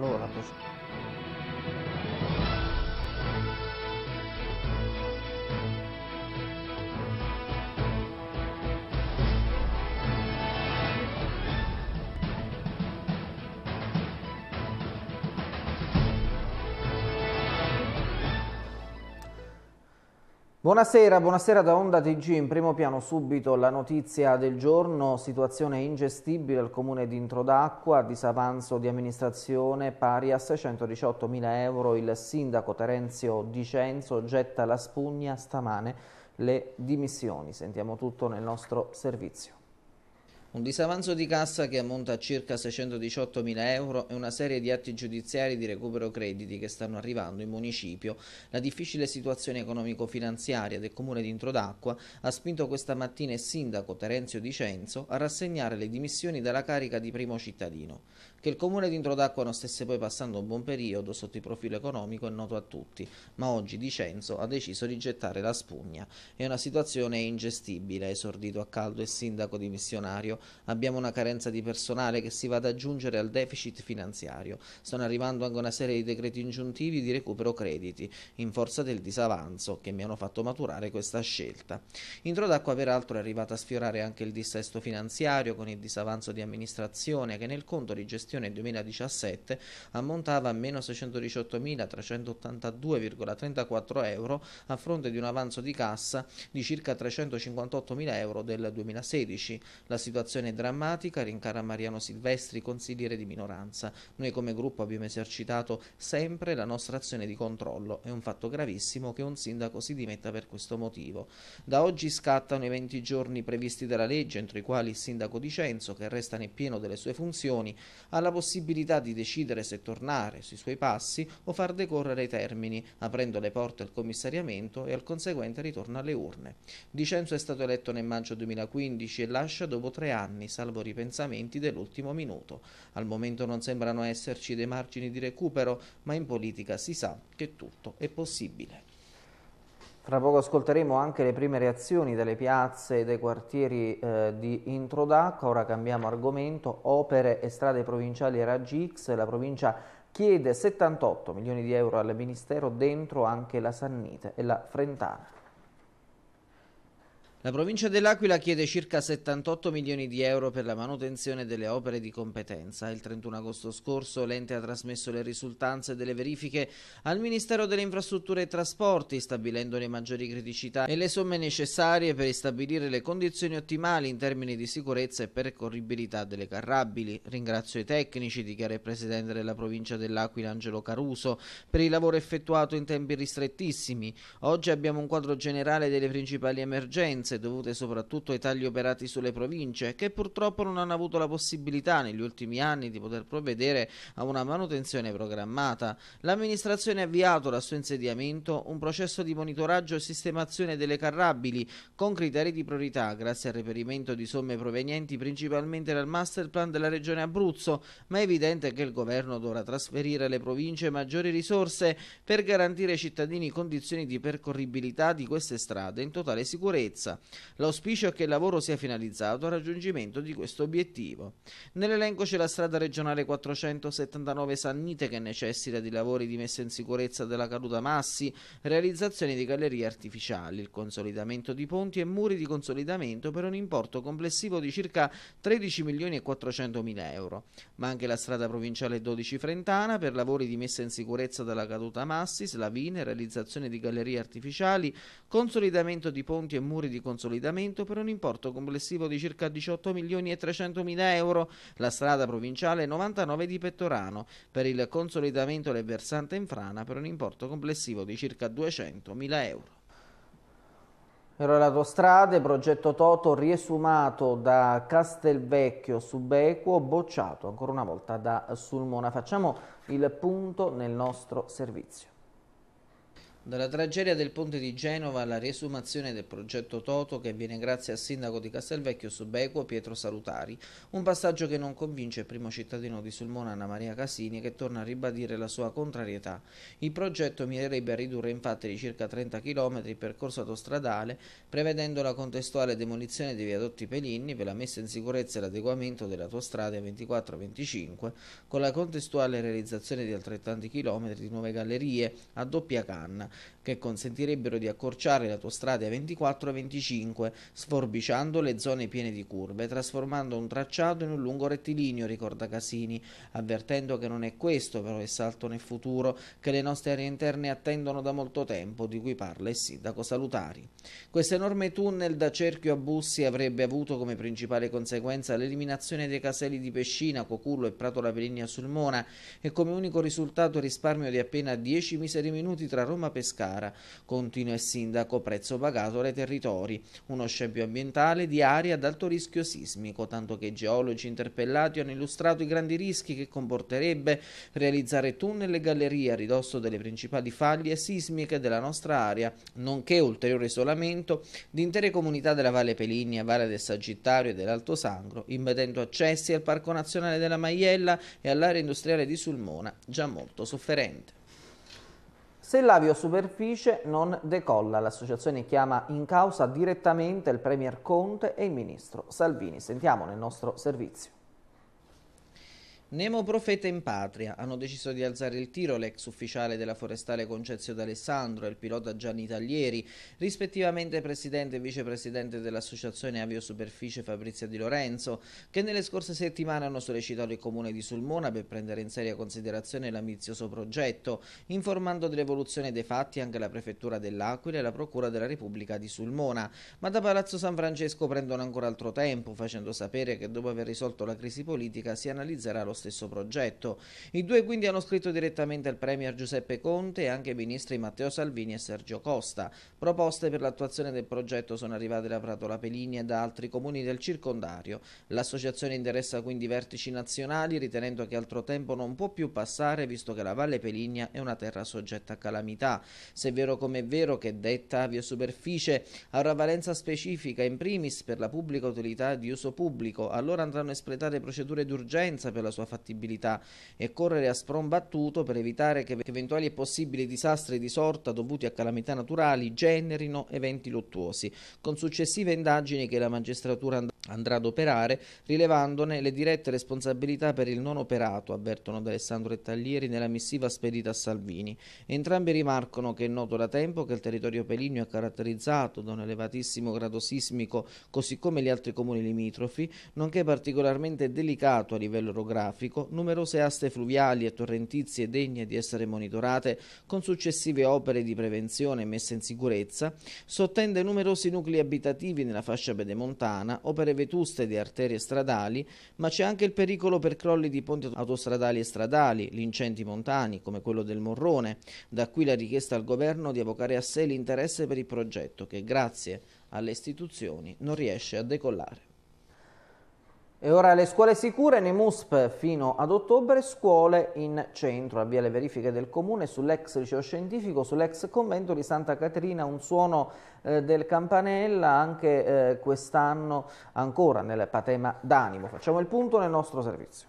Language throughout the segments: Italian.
露了不是？Buonasera, buonasera da Onda TG. In primo piano subito la notizia del giorno, situazione ingestibile al comune di Introdacqua, disavanzo di amministrazione pari a 618 mila euro. Il sindaco Terenzio Dicenzo getta la spugna stamane le dimissioni. Sentiamo tutto nel nostro servizio. Un disavanzo di cassa che ammonta a circa 618.000 euro e una serie di atti giudiziari di recupero crediti che stanno arrivando in municipio. La difficile situazione economico-finanziaria del comune di Introdacqua ha spinto questa mattina il sindaco Terenzio Di Cenzo a rassegnare le dimissioni dalla carica di primo cittadino. Che il comune di Introdacqua non stesse poi passando un buon periodo sotto il profilo economico è noto a tutti, ma oggi Dicenzo ha deciso di gettare la spugna. È una situazione ingestibile, ha esordito a caldo il sindaco dimissionario. Abbiamo una carenza di personale che si va ad aggiungere al deficit finanziario. Stanno arrivando anche una serie di decreti ingiuntivi di recupero crediti, in forza del disavanzo, che mi hanno fatto maturare questa scelta. Introdacqua peraltro è arrivata a sfiorare anche il dissesto finanziario con il disavanzo di amministrazione che nel conto di gestione gestione 2017 ammontava a meno 618.382,34 euro a fronte di un avanzo di cassa di circa 358.000 euro del 2016. La situazione è drammatica, rincara Mariano Silvestri, consigliere di minoranza. Noi come gruppo abbiamo esercitato sempre la nostra azione di controllo. È un fatto gravissimo che un sindaco si dimetta per questo motivo. Da oggi scattano i 20 giorni previsti dalla legge, entro i quali il sindaco di Censo, che resta nel pieno delle sue funzioni, ha la possibilità di decidere se tornare sui suoi passi o far decorrere i termini, aprendo le porte al commissariamento e al conseguente ritorno alle urne. Dicenzo è stato eletto nel maggio 2015 e lascia dopo tre anni, salvo ripensamenti dell'ultimo minuto. Al momento non sembrano esserci dei margini di recupero, ma in politica si sa che tutto è possibile. Fra poco ascolteremo anche le prime reazioni delle piazze e dei quartieri eh, di Introdacqua, ora cambiamo argomento, opere e strade provinciali Raggi X, la provincia chiede 78 milioni di euro al Ministero, dentro anche la Sannite e la Frentana. La provincia dell'Aquila chiede circa 78 milioni di euro per la manutenzione delle opere di competenza. Il 31 agosto scorso l'ente ha trasmesso le risultanze delle verifiche al Ministero delle Infrastrutture e Trasporti, stabilendo le maggiori criticità e le somme necessarie per stabilire le condizioni ottimali in termini di sicurezza e percorribilità delle carrabili. Ringrazio i tecnici, dichiara il presidente della provincia dell'Aquila Angelo Caruso, per il lavoro effettuato in tempi ristrettissimi. Oggi abbiamo un quadro generale delle principali emergenze spese dovute soprattutto ai tagli operati sulle province che purtroppo non hanno avuto la possibilità negli ultimi anni di poter provvedere a una manutenzione programmata. L'amministrazione ha avviato dal suo insediamento un processo di monitoraggio e sistemazione delle carrabili con criteri di priorità grazie al reperimento di somme provenienti principalmente dal master plan della regione Abruzzo, ma è evidente che il governo dovrà trasferire alle province maggiori risorse per garantire ai cittadini condizioni di percorribilità di queste strade in totale sicurezza. L'auspicio è che il lavoro sia finalizzato al raggiungimento di questo obiettivo. Nell'elenco c'è la strada regionale 479 Sannite che necessita di lavori di messa in sicurezza della caduta Massi, realizzazione di gallerie artificiali, il consolidamento di ponti e muri di consolidamento per un importo complessivo di circa 13 milioni e 400 mila euro, ma anche la strada provinciale 12 Frentana per lavori di messa in sicurezza della caduta Massi, slavine, realizzazione di gallerie artificiali, consolidamento di ponti e muri di consolidamento consolidamento per un importo complessivo di circa 18 milioni e 300 mila euro, la strada provinciale 99 di Pettorano, per il consolidamento del versante Infrana per un importo complessivo di circa 200 mila euro. Era l'autostrade, progetto Toto riesumato da Castelvecchio Subequo, bocciato ancora una volta da Sulmona. Facciamo il punto nel nostro servizio. Dalla tragedia del ponte di Genova alla riesumazione del progetto Toto che viene grazie al sindaco di Castelvecchio Subequo Pietro Salutari, un passaggio che non convince il primo cittadino di Sulmona Anna Maria Casini che torna a ribadire la sua contrarietà. Il progetto mirerebbe a ridurre infatti di circa 30 km il percorso autostradale prevedendo la contestuale demolizione dei viadotti Pelinni per la messa in sicurezza e l'adeguamento delle autostrade 24-25 con la contestuale realizzazione di altrettanti chilometri di nuove gallerie a doppia canna che consentirebbero di accorciare l'autostrada 24 e 25, sforbiciando le zone piene di curve, trasformando un tracciato in un lungo rettilineo, ricorda Casini, avvertendo che non è questo però il salto nel futuro che le nostre aree interne attendono da molto tempo, di cui parla il sindaco Salutari. Questo enorme tunnel da Cerchio a Bussi avrebbe avuto come principale conseguenza l'eliminazione dei caselli di Pescina, Cocullo e Prato Lapellinia sul Mona e come unico risultato il risparmio di appena 10 miseri minuti tra Roma e Pescara. Continua il sindaco, prezzo pagato dai territori. Uno scempio ambientale di area ad alto rischio sismico, tanto che geologi interpellati hanno illustrato i grandi rischi che comporterebbe realizzare tunnel e gallerie a ridosso delle principali faglie sismiche della nostra area, nonché ulteriore isolamento di intere comunità della Valle Peligna, Valle del Sagittario e dell'Alto Sangro, impedendo accessi al Parco Nazionale della Maiella e all'area industriale di Sulmona, già molto sofferente. Se il superficie non decolla, l'associazione chiama in causa direttamente il Premier Conte e il Ministro Salvini. Sentiamo nel nostro servizio. Nemo profeta in patria. Hanno deciso di alzare il tiro l'ex ufficiale della forestale Concezio d'Alessandro e il pilota Gianni Taglieri, rispettivamente presidente e vicepresidente dell'associazione Avio Superficie Fabrizia Di Lorenzo, che nelle scorse settimane hanno sollecitato il comune di Sulmona per prendere in seria considerazione l'ambizioso progetto, informando dell'evoluzione dei fatti anche la prefettura dell'Aquila e la procura della Repubblica di Sulmona. Ma da Palazzo San Francesco prendono ancora altro tempo, facendo sapere che dopo aver risolto la crisi politica si analizzerà lo stato stesso progetto. I due quindi hanno scritto direttamente al Premier Giuseppe Conte e anche ai ministri Matteo Salvini e Sergio Costa. Proposte per l'attuazione del progetto sono arrivate da Pratola Pelini e da altri comuni del circondario. L'associazione interessa quindi i vertici nazionali ritenendo che altro tempo non può più passare visto che la Valle Peligna è una terra soggetta a calamità. Se è vero come è vero che detta via superficie avrà valenza specifica in primis per la pubblica utilità di uso pubblico, allora andranno espletate procedure d'urgenza per la sua fattibilità e correre a sprombattuto per evitare che eventuali e possibili disastri di sorta dovuti a calamità naturali generino eventi luttuosi, con successive indagini che la magistratura andrà andrà ad operare, rilevandone le dirette responsabilità per il non operato, avvertono ad Alessandro e Taglieri nella missiva spedita a Salvini. Entrambi rimarcono che è noto da tempo che il territorio peligno è caratterizzato da un elevatissimo grado sismico, così come gli altri comuni limitrofi, nonché particolarmente delicato a livello orografico, traffico, numerose aste fluviali e torrentizie degne di essere monitorate con successive opere di prevenzione e messa in sicurezza, sottende numerosi nuclei abitativi nella fascia pedemontana, opere vetuste di arterie stradali, ma c'è anche il pericolo per crolli di ponti autostradali e stradali, gli incendi montani come quello del Morrone. Da qui la richiesta al governo di evocare a sé l'interesse per il progetto che grazie alle istituzioni non riesce a decollare. E ora le scuole sicure nei MUSP fino ad ottobre, scuole in centro. Avvia le verifiche del comune sull'ex liceo scientifico, sull'ex convento di Santa Caterina, un suono eh, del campanella anche eh, quest'anno ancora nel patema d'animo. Facciamo il punto nel nostro servizio.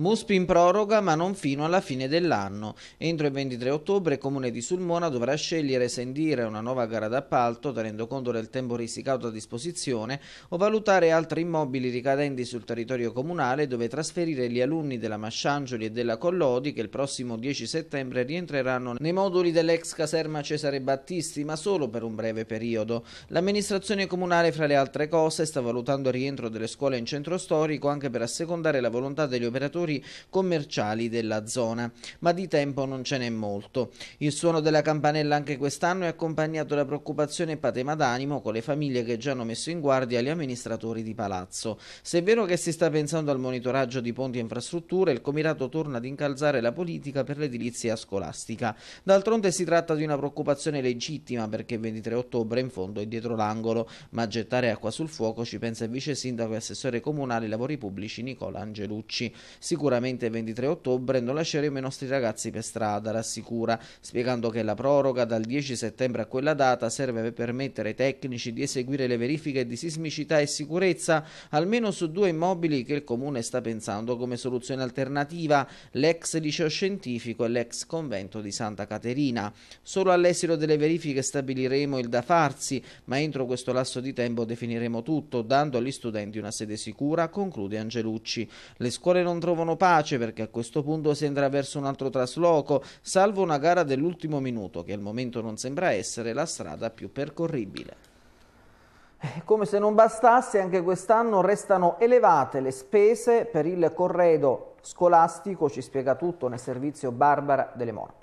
MUSP in proroga ma non fino alla fine dell'anno. Entro il 23 ottobre il Comune di Sulmona dovrà scegliere se indire una nuova gara d'appalto tenendo conto del tempo risicato a disposizione o valutare altri immobili ricadenti sul territorio comunale dove trasferire gli alunni della Masciangioli e della Collodi che il prossimo 10 settembre rientreranno nei moduli dell'ex caserma Cesare Battisti ma solo per un breve periodo. L'amministrazione comunale fra le altre cose sta valutando il rientro delle scuole in centro storico anche per assecondare la volontà degli operatori settori commerciali della zona, ma di tempo non ce n'è molto. Il suono della campanella anche quest'anno è accompagnato da preoccupazione e patema d'animo con le famiglie che già hanno messo in guardia gli amministratori di Palazzo. Se è vero che si sta pensando al monitoraggio di ponti e infrastrutture, il Comirato torna ad incalzare la politica per l'edilizia scolastica. D'altronde si tratta di una preoccupazione legittima perché il 23 ottobre in fondo è dietro l'angolo, ma gettare acqua sul fuoco ci pensa il vice sindaco e assessore comunale ai lavori pubblici Nicola Angelucci. Si Sicuramente il 23 ottobre non lasceremo i nostri ragazzi per strada, rassicura, spiegando che la proroga dal 10 settembre a quella data serve per permettere ai tecnici di eseguire le verifiche di sismicità e sicurezza almeno su due immobili che il comune sta pensando come soluzione alternativa, l'ex liceo scientifico e l'ex convento di Santa Caterina. Solo all'esito delle verifiche stabiliremo il da farsi, ma entro questo lasso di tempo definiremo tutto, dando agli studenti una sede sicura, conclude Angelucci. Le scuole non trovano trovano pace perché a questo punto si andrà verso un altro trasloco, salvo una gara dell'ultimo minuto che al momento non sembra essere la strada più percorribile. Eh, come se non bastasse, anche quest'anno restano elevate le spese per il corredo scolastico, ci spiega tutto nel servizio Barbara Delemona.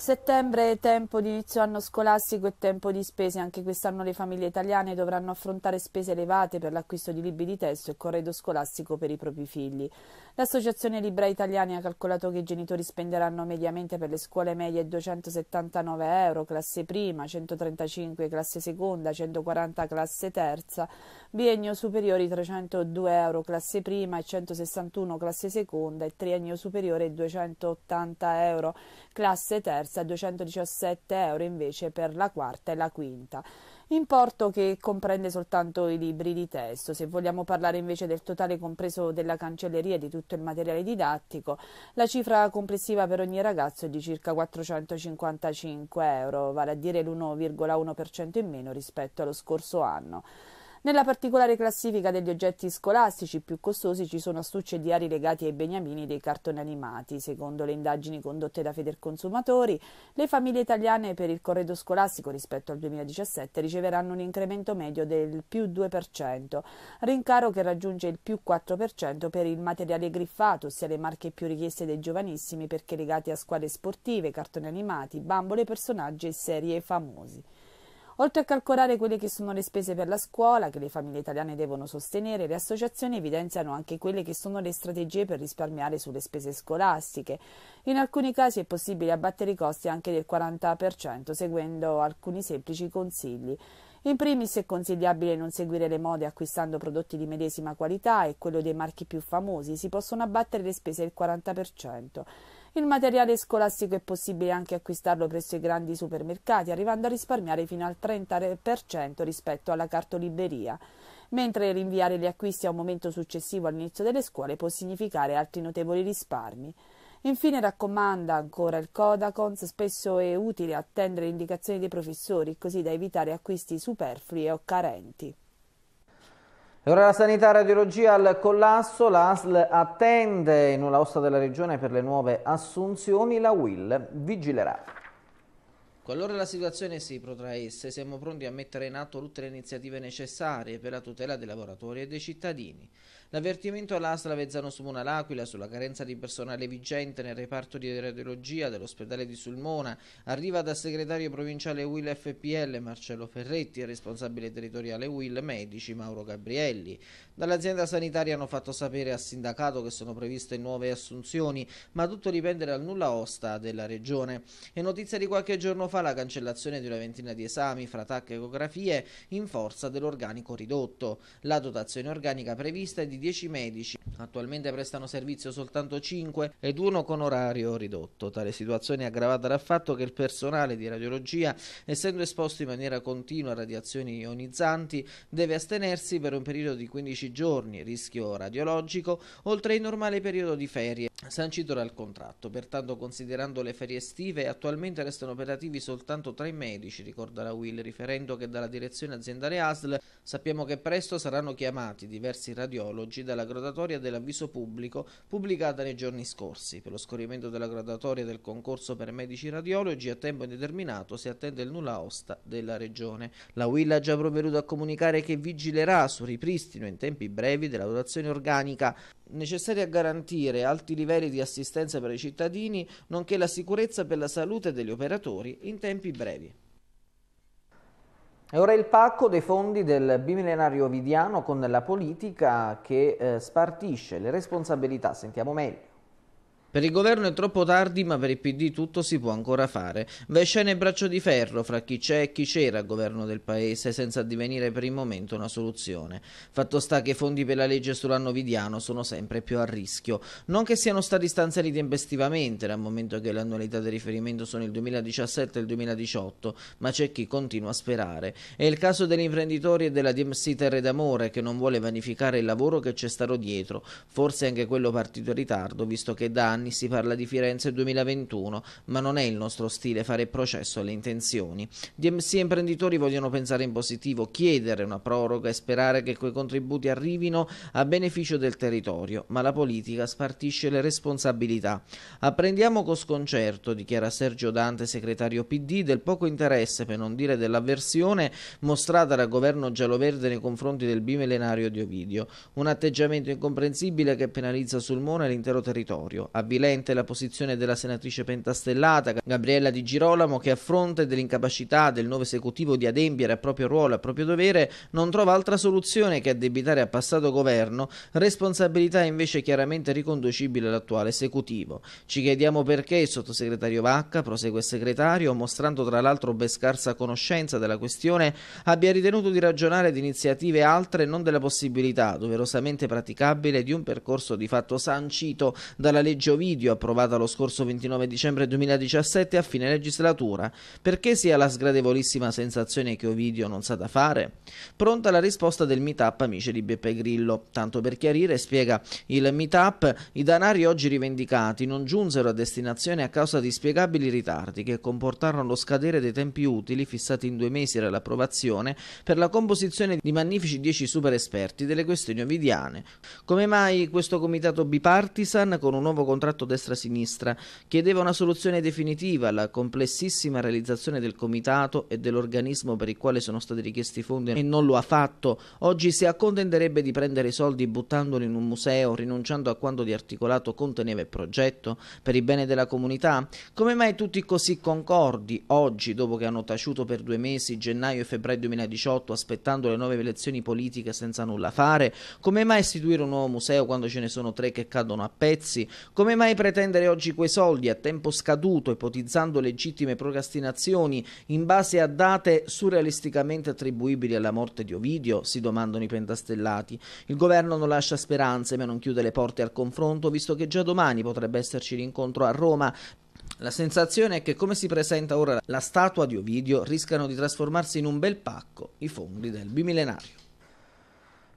Settembre è tempo di inizio anno scolastico e tempo di spese. Anche quest'anno le famiglie italiane dovranno affrontare spese elevate per l'acquisto di libri di testo e corredo scolastico per i propri figli. L'Associazione Librai Italiani ha calcolato che i genitori spenderanno mediamente per le scuole medie 279 euro, classe prima, 135 classe seconda, 140 classe terza, biennio superiore 302 euro classe prima e 161 classe seconda e triennio superiore 280 euro classe terza terza 217 euro invece per la quarta e la quinta. Importo che comprende soltanto i libri di testo. Se vogliamo parlare invece del totale compreso della cancelleria e di tutto il materiale didattico, la cifra complessiva per ogni ragazzo è di circa 455 euro, vale a dire l'1,1% in meno rispetto allo scorso anno. Nella particolare classifica degli oggetti scolastici più costosi ci sono astucce e diari legati ai beniamini dei cartoni animati. Secondo le indagini condotte da Federconsumatori, le famiglie italiane per il corredo scolastico rispetto al 2017 riceveranno un incremento medio del più 2%, rincaro che raggiunge il più 4% per il materiale griffato, ossia le marche più richieste dei giovanissimi perché legate a squadre sportive, cartoni animati, bambole, personaggi e serie famosi. Oltre a calcolare quelle che sono le spese per la scuola che le famiglie italiane devono sostenere, le associazioni evidenziano anche quelle che sono le strategie per risparmiare sulle spese scolastiche. In alcuni casi è possibile abbattere i costi anche del 40% seguendo alcuni semplici consigli. In primis è consigliabile non seguire le mode acquistando prodotti di medesima qualità e quello dei marchi più famosi, si possono abbattere le spese del 40%. Il materiale scolastico è possibile anche acquistarlo presso i grandi supermercati, arrivando a risparmiare fino al 30% rispetto alla cartolibreria, mentre rinviare gli acquisti a un momento successivo all'inizio delle scuole può significare altri notevoli risparmi. Infine raccomanda ancora il Codacons, spesso è utile attendere le indicazioni dei professori, così da evitare acquisti superflui o carenti. Ora la sanità radiologia al collasso, la ASL attende in una ossa della regione per le nuove assunzioni, la WIL vigilerà. Qualora la situazione si protraesse, siamo pronti a mettere in atto tutte le iniziative necessarie per la tutela dei lavoratori e dei cittadini. L'avvertimento all'ASL Avezzano Sulmona L'Aquila sulla carenza di personale vigente nel reparto di radiologia dell'ospedale di Sulmona arriva dal segretario provinciale Will FPL Marcello Ferretti e responsabile territoriale Will Medici Mauro Gabrielli. Dall'azienda sanitaria hanno fatto sapere al sindacato che sono previste nuove assunzioni, ma tutto dipende dal nulla osta della regione. E notizia di qualche giorno fa la cancellazione di una ventina di esami fra tacche e ecografie in forza dell'organico ridotto. La dotazione organica prevista è di 10 medici. Attualmente prestano servizio soltanto 5 ed uno con orario ridotto. Tale situazione è aggravata dal fatto che il personale di radiologia, essendo esposto in maniera continua a radiazioni ionizzanti, deve astenersi per un periodo di 15 giorni, rischio radiologico, oltre il normale periodo di ferie sancito dal contratto. Pertanto, considerando le ferie estive, attualmente restano operativi soltanto 3 medici, ricorda la Will, riferendo che dalla direzione aziendale ASL sappiamo che presto saranno chiamati diversi radiologi oggi dalla gradatoria dell'avviso pubblico pubblicata nei giorni scorsi. Per lo scorrimento della gradatoria del concorso per medici radiologi a tempo indeterminato si attende il nulla osta della Regione. La UIL ha già provveduto a comunicare che vigilerà sul ripristino in tempi brevi della dotazione organica necessaria a garantire alti livelli di assistenza per i cittadini, nonché la sicurezza per la salute degli operatori in tempi brevi. E ora il pacco dei fondi del bimillenario ovidiano con la politica che eh, spartisce le responsabilità. Sentiamo meglio. Per il governo è troppo tardi, ma per il PD tutto si può ancora fare. Vescene e braccio di ferro fra chi c'è e chi c'era al governo del paese, senza divenire per il momento una soluzione. Fatto sta che i fondi per la legge sull'anno vidiano sono sempre più a rischio. Non che siano stati stanziati tempestivamente, dal momento che le annualità di riferimento sono il 2017 e il 2018, ma c'è chi continua a sperare. È il caso degli imprenditori e della DMC Terre d'Amore, che non vuole vanificare il lavoro che c'è stato dietro, forse anche quello partito in ritardo, visto che da anni anni si parla di Firenze 2021, ma non è il nostro stile fare processo alle intenzioni. DMC e imprenditori vogliono pensare in positivo, chiedere una proroga e sperare che quei contributi arrivino a beneficio del territorio, ma la politica spartisce le responsabilità. Apprendiamo con sconcerto, dichiara Sergio Dante, segretario PD, del poco interesse, per non dire dell'avversione, mostrata dal governo gialloverde nei confronti del bimillenario di Ovidio. Un atteggiamento incomprensibile che penalizza sul e l'intero territorio avvilente la posizione della senatrice pentastellata Gabriella Di Girolamo che a fronte dell'incapacità del nuovo esecutivo di adempiere al proprio ruolo e al proprio dovere non trova altra soluzione che addebitare al passato governo responsabilità invece chiaramente riconducibile all'attuale esecutivo. Ci chiediamo perché il sottosegretario Vacca, prosegue il segretario, mostrando tra l'altro ben scarsa conoscenza della questione, abbia ritenuto di ragionare di iniziative altre non della possibilità, doverosamente praticabile, di un percorso di fatto sancito dalla legge video approvata lo scorso 29 dicembre 2017 a fine legislatura, perché sia la sgradevolissima sensazione che Ovidio non sa da fare? Pronta la risposta del meetup Amici di Beppe Grillo. Tanto per chiarire, spiega il meetup, i danari oggi rivendicati non giunsero a destinazione a causa di spiegabili ritardi che comportarono lo scadere dei tempi utili fissati in due mesi dall'approvazione per la composizione di magnifici 10 super esperti delle questioni ovidiane. Come mai questo comitato bipartisan con un nuovo contratto tratto destra-sinistra, chiedeva una soluzione definitiva alla complessissima realizzazione del comitato e dell'organismo per il quale sono stati richiesti fondi e non lo ha fatto. Oggi si accontenterebbe di prendere i soldi buttandoli in un museo, rinunciando a quanto di articolato conteneva il progetto per il bene della comunità? Come mai tutti così concordi oggi, dopo che hanno taciuto per due mesi, gennaio e febbraio 2018, aspettando le nuove elezioni politiche senza nulla fare? Come mai istituire un nuovo museo quando ce ne sono tre che cadono a pezzi? Come mai pretendere oggi quei soldi a tempo scaduto, ipotizzando legittime procrastinazioni in base a date surrealisticamente attribuibili alla morte di Ovidio? Si domandano i pentastellati. Il governo non lascia speranze ma non chiude le porte al confronto, visto che già domani potrebbe esserci l'incontro a Roma la sensazione è che come si presenta ora la statua di Ovidio rischiano di trasformarsi in un bel pacco i fondi del bimillenario.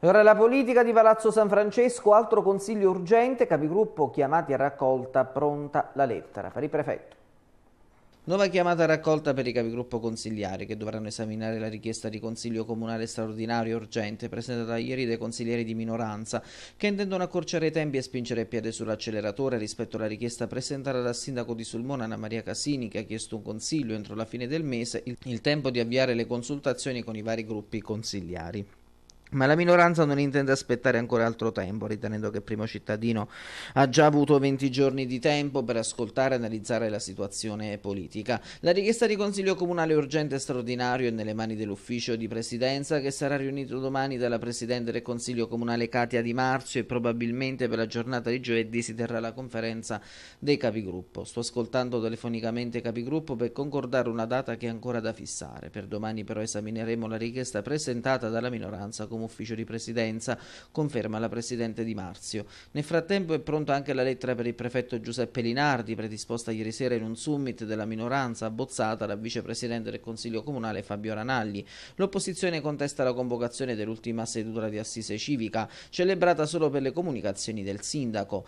Ora la politica di Palazzo San Francesco, altro consiglio urgente, capigruppo chiamati a raccolta, pronta la lettera per il prefetto. Nuova chiamata raccolta per i capigruppo consigliari che dovranno esaminare la richiesta di consiglio comunale straordinario e urgente presentata ieri dai consiglieri di minoranza che intendono accorciare i tempi e spingere il piede sull'acceleratore rispetto alla richiesta presentata dal sindaco di Sulmona Anna Maria Casini che ha chiesto un consiglio entro la fine del mese il tempo di avviare le consultazioni con i vari gruppi consigliari. Ma la minoranza non intende aspettare ancora altro tempo, ritenendo che il primo cittadino ha già avuto 20 giorni di tempo per ascoltare e analizzare la situazione politica. La richiesta di Consiglio Comunale urgente e straordinario è nelle mani dell'ufficio di presidenza che sarà riunito domani dalla Presidente del Consiglio Comunale Katia Di Marzio e probabilmente per la giornata di giovedì si terrà la conferenza dei capigruppo. Sto ascoltando telefonicamente i capigruppo per concordare una data che è ancora da fissare. Per domani però esamineremo la richiesta presentata dalla minoranza comunale come ufficio di presidenza, conferma la presidente Di Marzio. Nel frattempo è pronta anche la lettera per il prefetto Giuseppe Linardi, predisposta ieri sera in un summit della minoranza abbozzata dal vicepresidente del Consiglio Comunale Fabio Ranagli. L'opposizione contesta la convocazione dell'ultima seduta di assise civica, celebrata solo per le comunicazioni del sindaco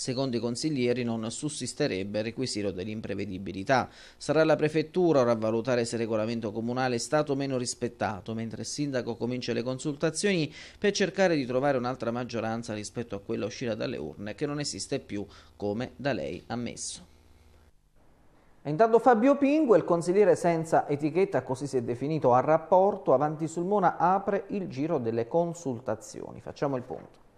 secondo i consiglieri non sussisterebbe il requisito dell'imprevedibilità. Sarà la prefettura ora a valutare se il regolamento comunale è stato meno rispettato, mentre il sindaco comincia le consultazioni per cercare di trovare un'altra maggioranza rispetto a quella uscita dalle urne che non esiste più, come da lei ammesso. intanto Fabio Pingue, il consigliere senza etichetta, così si è definito a rapporto, avanti sul Mona apre il giro delle consultazioni. Facciamo il punto.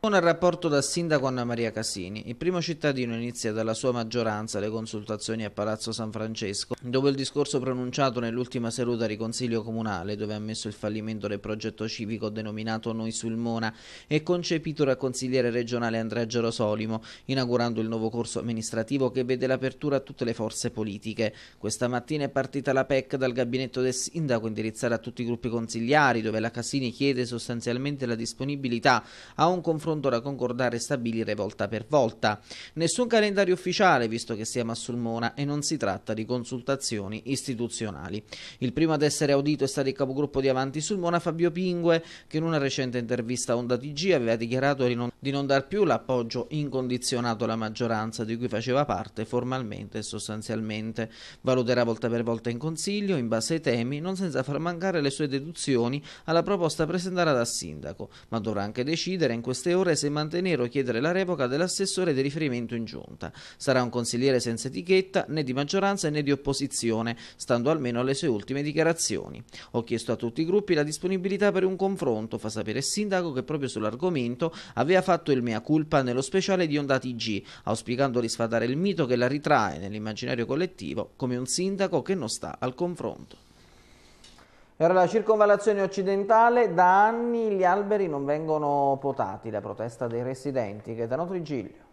Buon rapporto da sindaco Anna Maria Casini. Il primo cittadino inizia dalla sua maggioranza le consultazioni a Palazzo San Francesco, dopo il discorso pronunciato nell'ultima seduta di Consiglio Comunale, dove ha ammesso il fallimento del progetto civico denominato Noi sul Mona e concepito dal consigliere regionale Andrea Gerosolimo, inaugurando il nuovo corso amministrativo che vede l'apertura a tutte le forze politiche. Questa mattina è partita la PEC dal gabinetto del sindaco, indirizzata a tutti i gruppi consigliari, dove la Casini chiede sostanzialmente la disponibilità a un confronto confronto da concordare e stabilire volta per volta. Nessun calendario ufficiale, visto che siamo a Sulmona e non si tratta di consultazioni istituzionali. Il primo ad essere audito è stato il capogruppo di Avanti Sulmona Fabio Pingue, che in una recente intervista a Onda TG aveva dichiarato di non, di non dar più l'appoggio incondizionato alla maggioranza di cui faceva parte formalmente e sostanzialmente. Valuterà volta per volta in consiglio, in base ai temi, non senza far mancare le sue deduzioni alla proposta presentata dal sindaco, ma dovrà anche decidere in queste ore ore se mantenere o chiedere la revoca dell'assessore di riferimento in giunta. Sarà un consigliere senza etichetta né di maggioranza né di opposizione, stando almeno alle sue ultime dichiarazioni. Ho chiesto a tutti i gruppi la disponibilità per un confronto, fa sapere il sindaco che proprio sull'argomento aveva fatto il mea culpa nello speciale di Onda TG, auspicando di sfatare il mito che la ritrae nell'immaginario collettivo come un sindaco che non sta al confronto. Ora la circonvallazione occidentale, da anni gli alberi non vengono potati, la protesta dei residenti, che da Trigiglio.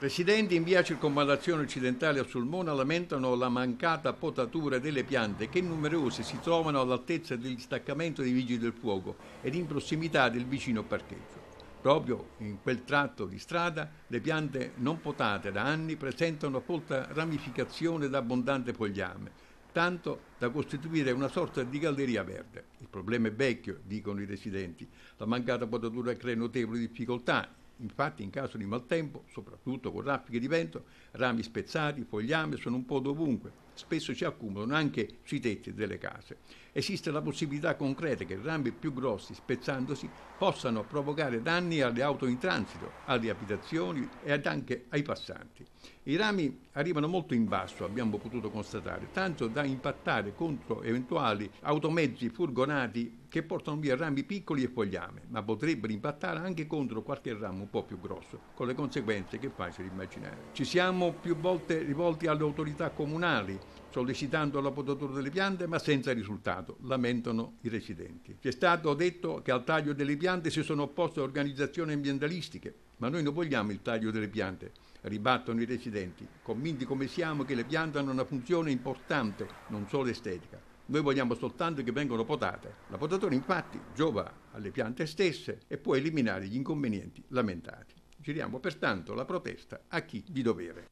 Residenti in via Circonvallazione Occidentale a Sulmona lamentano la mancata potatura delle piante che numerose si trovano all'altezza del distaccamento dei vigili del fuoco ed in prossimità del vicino parcheggio. Proprio in quel tratto di strada le piante non potate da anni presentano folta ramificazione ed abbondante fogliame tanto da costituire una sorta di galleria verde. Il problema è vecchio, dicono i residenti. La mancata potatura crea notevoli difficoltà. Infatti in caso di maltempo, soprattutto con raffiche di vento, rami spezzati, fogliame sono un po' dovunque spesso si accumulano anche sui tetti delle case. Esiste la possibilità concreta che rami più grossi, spezzandosi, possano provocare danni alle auto in transito, alle abitazioni e anche ai passanti. I rami arrivano molto in basso, abbiamo potuto constatare, tanto da impattare contro eventuali automezzi, furgonati che portano via rami piccoli e fogliame, ma potrebbero impattare anche contro qualche ramo un po' più grosso, con le conseguenze che è facile immaginare. Ci siamo più volte rivolti alle autorità comunali sollecitando la potatura delle piante ma senza risultato, lamentano i residenti. Ci è stato detto che al taglio delle piante si sono opposte organizzazioni ambientalistiche, ma noi non vogliamo il taglio delle piante, ribattono i residenti, convinti come siamo che le piante hanno una funzione importante, non solo estetica. Noi vogliamo soltanto che vengano potate. La potatura infatti giova alle piante stesse e può eliminare gli inconvenienti lamentati. Giriamo pertanto la protesta a chi di dovere.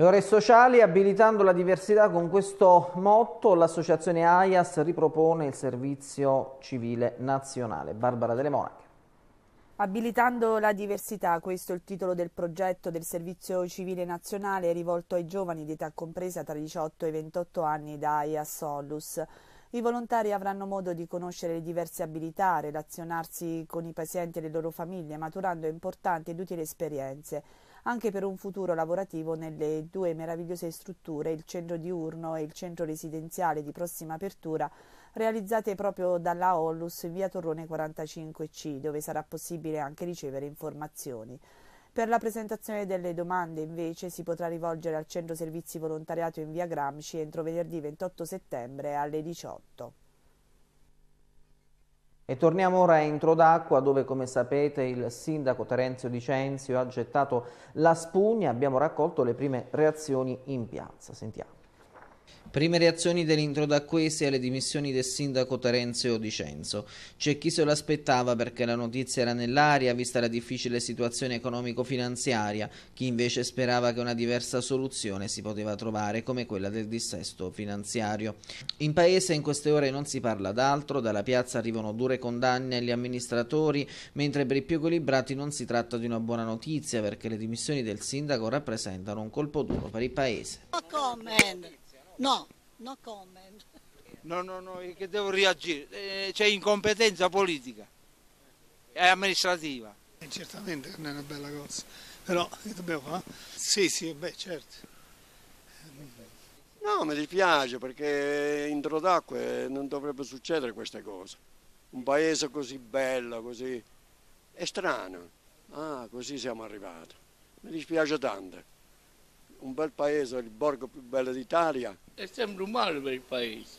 Le ore sociali, abilitando la diversità con questo motto, l'associazione AIAS ripropone il servizio civile nazionale. Barbara Delle Monache. Abilitando la diversità, questo è il titolo del progetto del Servizio Civile Nazionale rivolto ai giovani di età compresa tra i 18 e i 28 anni da AIAS Onlus. I volontari avranno modo di conoscere le diverse abilità, relazionarsi con i pazienti e le loro famiglie, maturando importanti ed utili esperienze anche per un futuro lavorativo nelle due meravigliose strutture, il centro diurno e il centro residenziale di prossima apertura, realizzate proprio dalla Ollus in via Torrone 45C, dove sarà possibile anche ricevere informazioni. Per la presentazione delle domande invece si potrà rivolgere al Centro Servizi Volontariato in via Gramsci entro venerdì 28 settembre alle 18. E torniamo ora a Entro d'Acqua, dove come sapete il sindaco Terenzio Di Cenzio ha gettato la spugna, abbiamo raccolto le prime reazioni in piazza. Sentiamo. Prime reazioni dell'intro da d'Acquesi alle dimissioni del sindaco Terenzio Di C'è chi se lo aspettava perché la notizia era nell'aria, vista la difficile situazione economico-finanziaria, chi invece sperava che una diversa soluzione si poteva trovare, come quella del dissesto finanziario. In paese in queste ore non si parla d'altro, dalla piazza arrivano dure condanne agli amministratori, mentre per i più equilibrati non si tratta di una buona notizia perché le dimissioni del sindaco rappresentano un colpo duro per il paese. No, no comment. No, no, no, è che devo reagire. Eh, c'è incompetenza politica e amministrativa. E eh, certamente non è una bella cosa, però che dobbiamo fare? Sì, sì, beh, certo. No, mi dispiace perché entro d'acqua eh, non dovrebbe succedere queste cose. Un paese così bello, così... è strano. Ah, così siamo arrivati. Mi dispiace tanto un bel paese, il borgo più bello d'Italia. È sempre un male per il paese.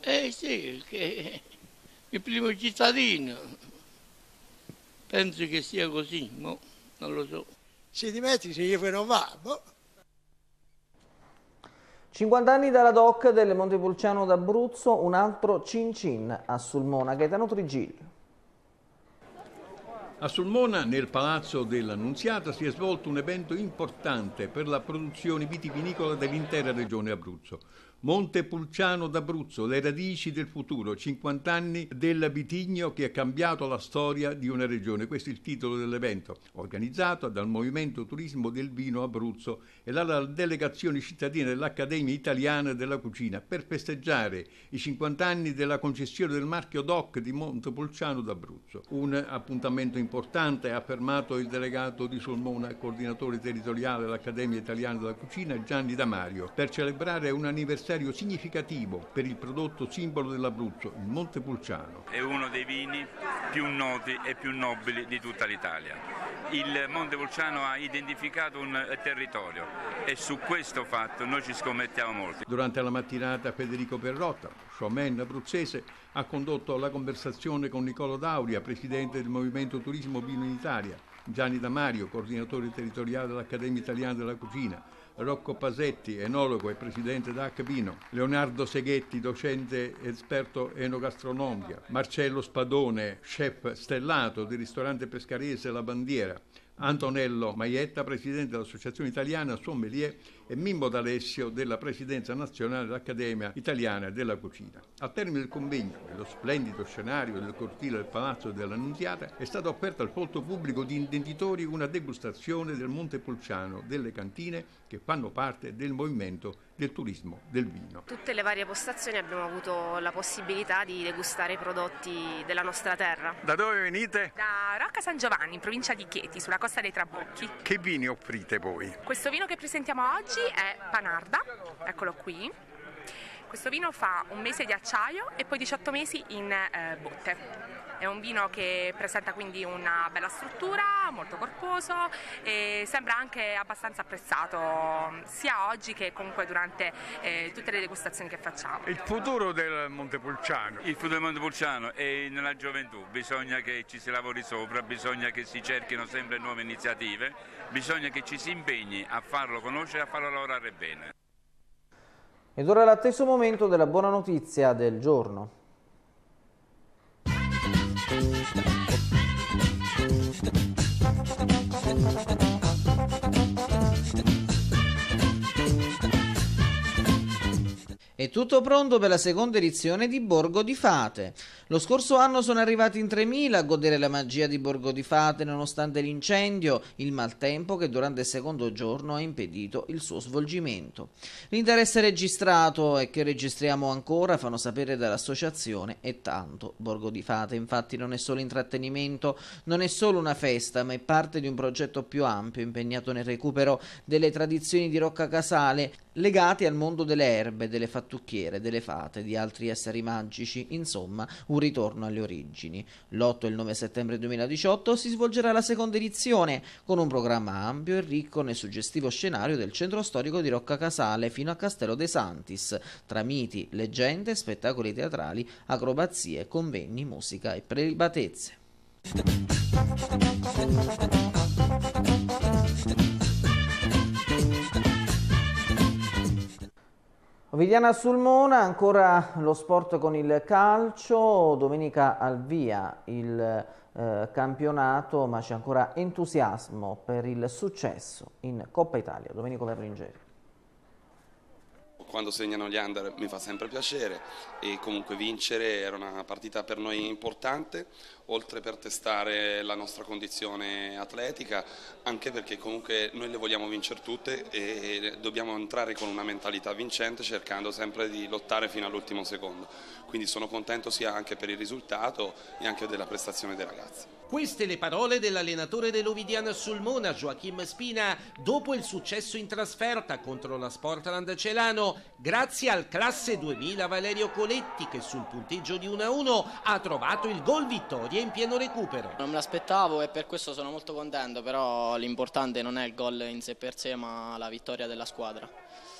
Eh sì, che il primo cittadino. Penso che sia così, ma non lo so. Si dimetti se gli fanno va, boh. 50 anni dalla doc del Montepulciano d'Abruzzo, un altro cin cin a Sulmona, Gaetano Trigillo. A Sulmona, nel Palazzo dell'Annunziata, si è svolto un evento importante per la produzione vitivinicola dell'intera regione Abruzzo. Montepulciano d'Abruzzo, le radici del futuro, 50 anni del vitigno che ha cambiato la storia di una regione. Questo è il titolo dell'evento, organizzato dal Movimento Turismo del Vino Abruzzo e dalla delegazione cittadina dell'Accademia Italiana della Cucina per festeggiare i 50 anni della concessione del marchio DOC di Montepulciano d'Abruzzo. Un appuntamento importante, ha affermato il delegato di Solmona, coordinatore territoriale dell'Accademia Italiana della Cucina, Gianni Damario, per celebrare un anniversario necessario significativo per il prodotto simbolo dell'Abruzzo, il Monte Pulciano. È uno dei vini più noti e più nobili di tutta l'Italia. Il Monte Pulciano ha identificato un territorio e su questo fatto noi ci scommettiamo molto. Durante la mattinata Federico Perrotta, showman abruzzese, ha condotto la conversazione con Nicolo Dauria, presidente del Movimento Turismo Vino in Italia, Gianni Damario, coordinatore territoriale dell'Accademia Italiana della Cucina, Rocco Pasetti, enologo e presidente da Leonardo Seghetti, docente ed esperto enogastronomia, Marcello Spadone, chef stellato di ristorante pescarese La Bandiera, Antonello Maietta, presidente dell'Associazione Italiana Sommelier e Mimmo D'Alessio della Presidenza Nazionale dell'Accademia Italiana della Cucina. Al termine del convegno, nello splendido scenario del cortile del Palazzo dell'Annunziata, è stata offerta al folto pubblico di intenditori una degustazione del Montepulciano, delle cantine che fanno parte del movimento del turismo del vino. Tutte le varie postazioni abbiamo avuto la possibilità di degustare i prodotti della nostra terra. Da dove venite? Da Rocca San Giovanni, in provincia di Chieti, sulla costa dei Trabocchi. Che vini offrite voi? Questo vino che presentiamo oggi oggi è Panarda, eccolo qui, questo vino fa un mese di acciaio e poi 18 mesi in eh, botte. È un vino che presenta quindi una bella struttura, molto corposo e sembra anche abbastanza apprezzato mm, sia oggi che comunque durante eh, tutte le degustazioni che facciamo. Il futuro del Montepulciano? Il futuro del Montepulciano è nella gioventù, bisogna che ci si lavori sopra, bisogna che si cerchino sempre nuove iniziative, bisogna che ci si impegni a farlo conoscere e a farlo lavorare bene. Ed ora l'atteso momento della buona notizia del giorno. È tutto pronto per la seconda edizione di Borgo di Fate. Lo scorso anno sono arrivati in 3.000 a godere la magia di Borgo di Fate nonostante l'incendio, il maltempo che durante il secondo giorno ha impedito il suo svolgimento. L'interesse registrato e che registriamo ancora fanno sapere dall'associazione è tanto. Borgo di Fate infatti non è solo intrattenimento, non è solo una festa, ma è parte di un progetto più ampio impegnato nel recupero delle tradizioni di Rocca Casale legati al mondo delle erbe, delle fattucchiere, delle fate, di altri esseri magici, insomma un ritorno alle origini. L'8 e il 9 settembre 2018 si svolgerà la seconda edizione, con un programma ampio e ricco nel suggestivo scenario del centro storico di Rocca Casale fino a Castello De Santis, tra miti, leggende, spettacoli teatrali, acrobazie, convegni, musica e prelibatezze. Ovidiana Sulmona, ancora lo sport con il calcio, domenica al via il eh, campionato, ma c'è ancora entusiasmo per il successo in Coppa Italia. Domenico Verlingeri quando segnano gli under mi fa sempre piacere e comunque vincere era una partita per noi importante, oltre per testare la nostra condizione atletica, anche perché comunque noi le vogliamo vincere tutte e dobbiamo entrare con una mentalità vincente cercando sempre di lottare fino all'ultimo secondo. Quindi sono contento sia anche per il risultato e anche della prestazione dei ragazzi. Queste le parole dell'allenatore dell'Ovidiana sul Mona, Joachim Spina, dopo il successo in trasferta contro la Sportland Celano, grazie al classe 2000 Valerio Coletti che sul punteggio di 1-1 ha trovato il gol vittoria in pieno recupero. Non me l'aspettavo e per questo sono molto contento, però l'importante non è il gol in sé per sé ma la vittoria della squadra.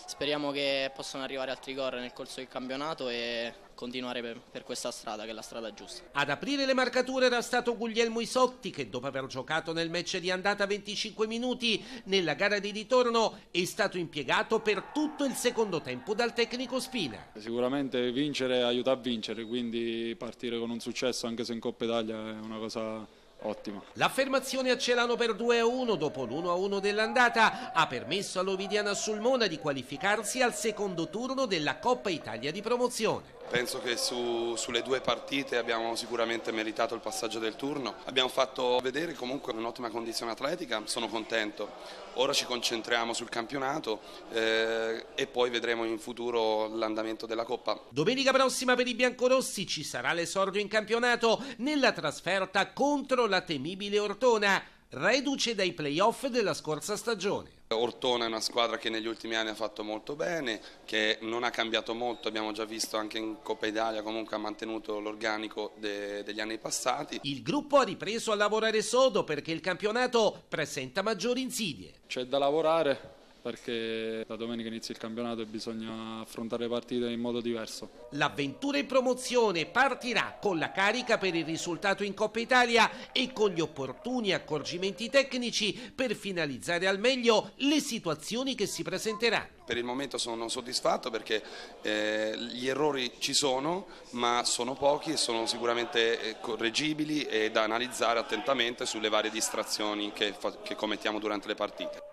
Speriamo che possano arrivare altri gol nel corso del campionato e continuare per, per, questa strada, che è la strada giusta. Ad aprire le marcature era stato Guglielmo Isotti, che dopo aver giocato nel match di andata 25 minuti, nella gara di ritorno è stato impiegato per tutto il secondo tempo dal tecnico Spina. Sicuramente vincere aiuta a vincere, quindi partire con un successo anche se in Coppa Italia è una cosa Ottima. L'affermazione a Celano per 2-1 dopo l'1-1 dell'andata ha permesso all'Ovidiana Sulmona di qualificarsi al secondo turno della Coppa Italia di promozione. Penso che su, sulle due partite abbiamo sicuramente meritato il passaggio del turno. Abbiamo fatto vedere comunque un'ottima condizione atletica, sono contento. Ora ci concentriamo sul campionato eh, e poi vedremo in futuro l'andamento della Coppa. Domenica prossima per i biancorossi ci sarà l'esordio in campionato nella trasferta contro la temibile Ortona, reduce dai playoff della scorsa stagione. Ortona è una squadra che negli ultimi anni ha fatto molto bene, che non ha cambiato molto, abbiamo già visto anche in Coppa Italia comunque ha mantenuto l'organico de degli anni passati. Il gruppo ha ripreso a lavorare sodo perché il campionato presenta maggiori insidie. C'è da lavorare, perché da domenica inizia il campionato e bisogna affrontare le partite in modo diverso. L'avventura in promozione partirà con la carica per il risultato in Coppa Italia e con gli opportuni accorgimenti tecnici per finalizzare al meglio le situazioni che si presenteranno. Per il momento sono soddisfatto perché eh, gli errori ci sono ma sono pochi e sono sicuramente eh, correggibili e da analizzare attentamente sulle varie distrazioni che, che commettiamo durante le partite.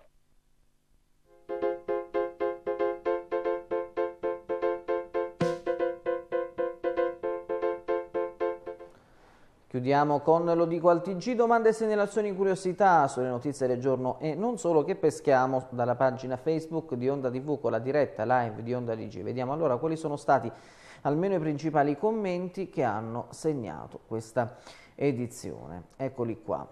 Chiudiamo con lo dico al TG, domande e segnalazioni curiosità sulle notizie del giorno e non solo che peschiamo dalla pagina Facebook di Onda TV con la diretta live di Onda DG. Vediamo allora quali sono stati almeno i principali commenti che hanno segnato questa edizione. Eccoli qua.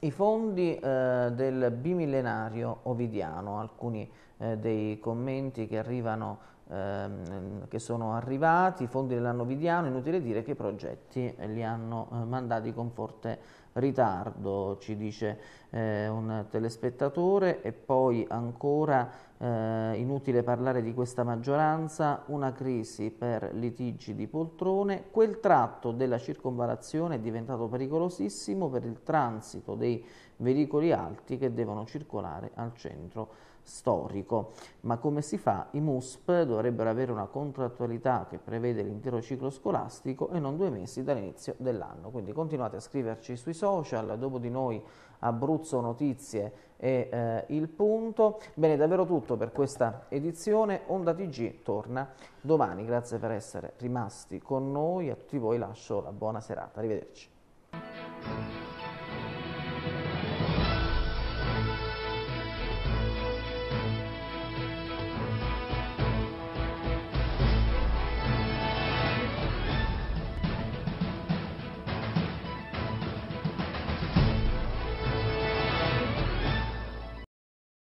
I fondi eh, del bimillenario ovidiano, alcuni eh, dei commenti che arrivano ehm, che sono arrivati, i fondi dell'anno vidiano, inutile dire che i progetti eh, li hanno eh, mandati con forte ritardo, ci dice eh, un telespettatore, e poi ancora eh, inutile parlare di questa maggioranza, una crisi per litigi di poltrone, quel tratto della circonvalazione è diventato pericolosissimo per il transito dei veicoli alti che devono circolare al centro storico. Ma come si fa? I MUSP dovrebbero avere una contrattualità che prevede l'intero ciclo scolastico e non due mesi dall'inizio dell'anno. Quindi continuate a scriverci sui social, dopo di noi Abruzzo Notizie e eh, Il Punto. Bene, davvero tutto per questa edizione. Onda TG torna domani. Grazie per essere rimasti con noi. A tutti voi lascio la buona serata. Arrivederci.